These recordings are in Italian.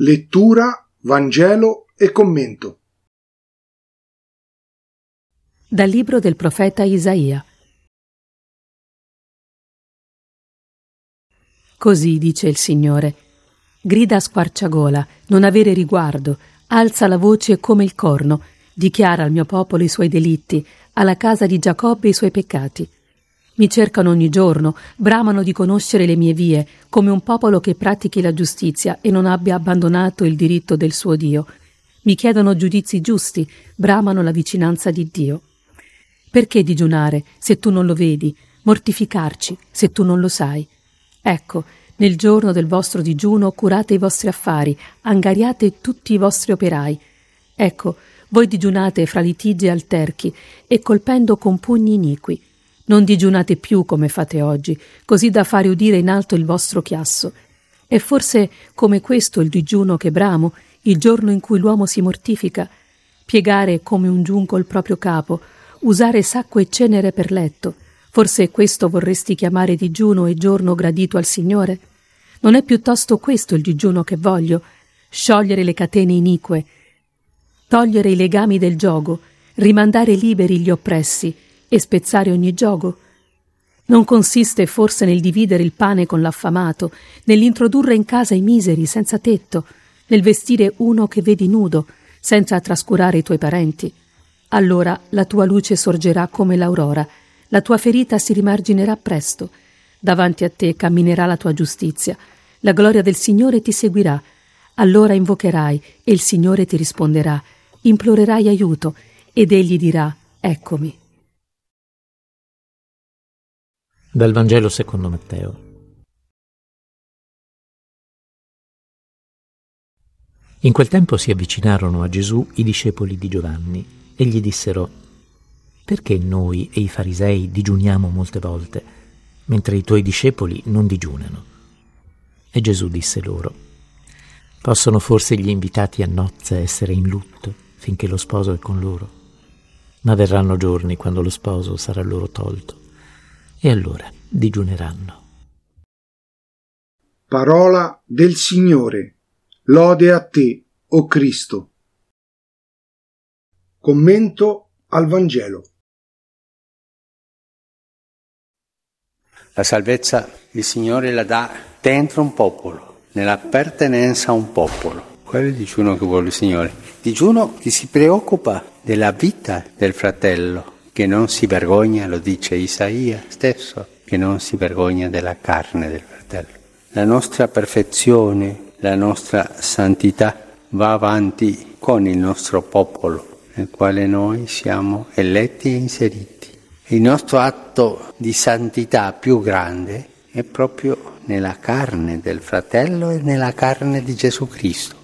Lettura, Vangelo e commento. Dal libro del profeta Isaia. Così dice il Signore. Grida a squarciagola, non avere riguardo, alza la voce come il corno, dichiara al mio popolo i suoi delitti, alla casa di Giacobbe i suoi peccati. Mi cercano ogni giorno, bramano di conoscere le mie vie, come un popolo che pratichi la giustizia e non abbia abbandonato il diritto del suo Dio. Mi chiedono giudizi giusti, bramano la vicinanza di Dio. Perché digiunare se tu non lo vedi, mortificarci se tu non lo sai? Ecco, nel giorno del vostro digiuno curate i vostri affari, angariate tutti i vostri operai. Ecco, voi digiunate fra litigi e alterchi e colpendo con pugni iniqui. Non digiunate più come fate oggi, così da fare udire in alto il vostro chiasso. È forse come questo il digiuno che bramo, il giorno in cui l'uomo si mortifica, piegare come un giunco il proprio capo, usare sacco e cenere per letto. Forse questo vorresti chiamare digiuno e giorno gradito al Signore? Non è piuttosto questo il digiuno che voglio? Sciogliere le catene inique, togliere i legami del gioco, rimandare liberi gli oppressi, e spezzare ogni giogo? Non consiste forse nel dividere il pane con l'affamato, nell'introdurre in casa i miseri senza tetto, nel vestire uno che vedi nudo, senza trascurare i tuoi parenti. Allora la tua luce sorgerà come l'aurora, la tua ferita si rimarginerà presto, davanti a te camminerà la tua giustizia, la gloria del Signore ti seguirà, allora invocherai e il Signore ti risponderà, implorerai aiuto ed egli dirà, eccomi. Dal Vangelo secondo Matteo. In quel tempo si avvicinarono a Gesù i discepoli di Giovanni e gli dissero, perché noi e i farisei digiuniamo molte volte, mentre i tuoi discepoli non digiunano? E Gesù disse loro, possono forse gli invitati a nozze essere in lutto finché lo sposo è con loro, ma verranno giorni quando lo sposo sarà loro tolto e allora digiuneranno. Parola del Signore. Lode a te, o oh Cristo. Commento al Vangelo. La salvezza il Signore la dà dentro un popolo, nella pertenenza a un popolo. Quello è il digiuno che vuole il Signore. Digiuno che si preoccupa della vita del fratello, che non si vergogna, lo dice Isaia stesso, che non si vergogna della carne del fratello. La nostra perfezione, la nostra santità va avanti con il nostro popolo, nel quale noi siamo eletti e inseriti. Il nostro atto di santità più grande è proprio nella carne del fratello e nella carne di Gesù Cristo.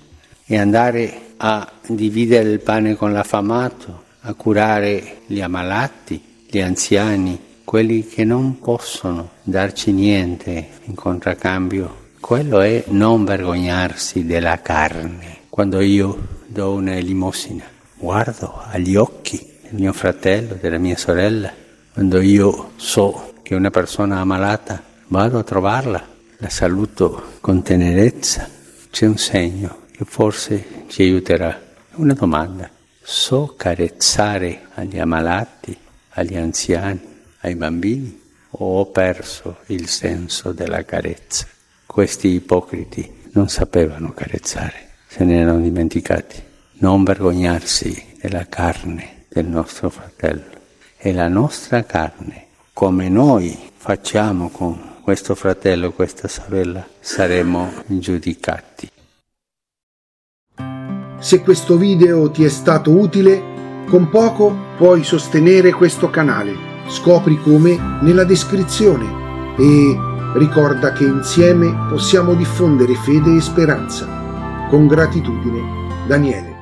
E andare a dividere il pane con l'affamato, a curare gli ammalati, gli anziani, quelli che non possono darci niente in contraccambio. Quello è non vergognarsi della carne. Quando io do una limosina, guardo agli occhi del mio fratello, della mia sorella, quando io so che una persona è ammalata vado a trovarla, la saluto con tenerezza, c'è un segno che forse ci aiuterà. Una domanda, so carezzare agli ammalati, agli anziani, ai bambini o ho perso il senso della carezza? Questi ipocriti non sapevano carezzare, se ne erano dimenticati. Non vergognarsi della carne del nostro fratello. E la nostra carne, come noi facciamo con questo fratello, questa sorella, saremo giudicati. Se questo video ti è stato utile, con poco puoi sostenere questo canale. Scopri come nella descrizione e ricorda che insieme possiamo diffondere fede e speranza. Con gratitudine, Daniele.